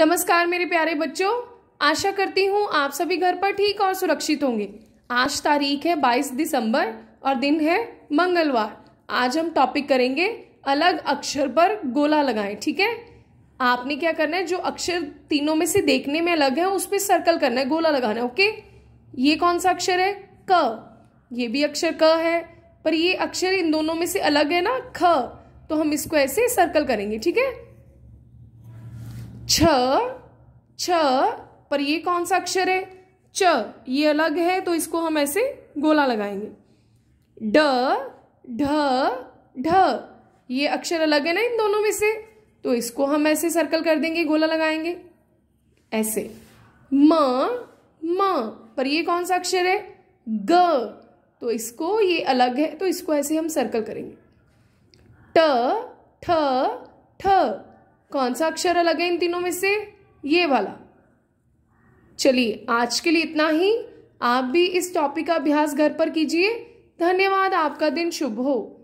नमस्कार मेरे प्यारे बच्चों आशा करती हूँ आप सभी घर पर ठीक और सुरक्षित होंगे आज तारीख है 22 दिसंबर और दिन है मंगलवार आज हम टॉपिक करेंगे अलग अक्षर पर गोला लगाएं ठीक है आपने क्या करना है जो अक्षर तीनों में से देखने में अलग है उस पर सर्कल करना है गोला लगाना है ओके ये कौन सा अक्षर है क ये भी अक्षर क है पर ये अक्षर इन दोनों में से अलग है ना ख तो हम इसको ऐसे सर्कल करेंगे ठीक है छ छ पर ये कौन सा अक्षर है च ये अलग है तो इसको हम ऐसे गोला लगाएंगे ड ढ ढ ये अक्षर अलग है ना इन दोनों में से तो इसको हम ऐसे सर्कल कर देंगे गोला लगाएंगे ऐसे म म पर ये कौन सा अक्षर है ग तो इसको ये अलग है तो इसको ऐसे हम सर्कल करेंगे ट ठ ठ कौन सा अक्षर अलग है इन तीनों में से ये वाला चलिए आज के लिए इतना ही आप भी इस टॉपिक का अभ्यास घर पर कीजिए धन्यवाद आपका दिन शुभ हो